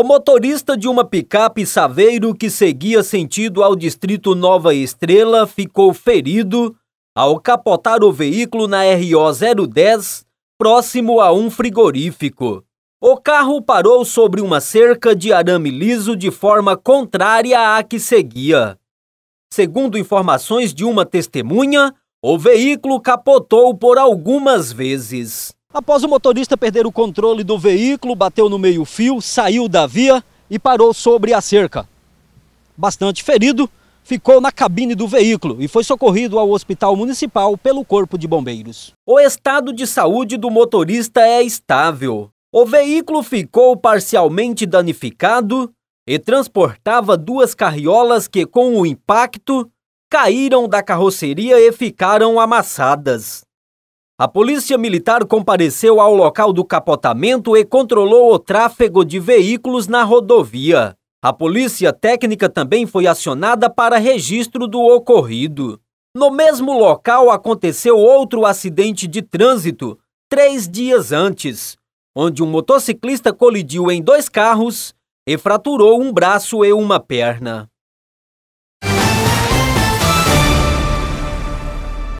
O motorista de uma picape Saveiro que seguia sentido ao distrito Nova Estrela ficou ferido ao capotar o veículo na RO 010, próximo a um frigorífico. O carro parou sobre uma cerca de arame liso de forma contrária à que seguia. Segundo informações de uma testemunha, o veículo capotou por algumas vezes. Após o motorista perder o controle do veículo, bateu no meio-fio, saiu da via e parou sobre a cerca. Bastante ferido, ficou na cabine do veículo e foi socorrido ao hospital municipal pelo Corpo de Bombeiros. O estado de saúde do motorista é estável. O veículo ficou parcialmente danificado e transportava duas carriolas que, com o impacto, caíram da carroceria e ficaram amassadas. A polícia militar compareceu ao local do capotamento e controlou o tráfego de veículos na rodovia. A polícia técnica também foi acionada para registro do ocorrido. No mesmo local aconteceu outro acidente de trânsito, três dias antes, onde um motociclista colidiu em dois carros e fraturou um braço e uma perna.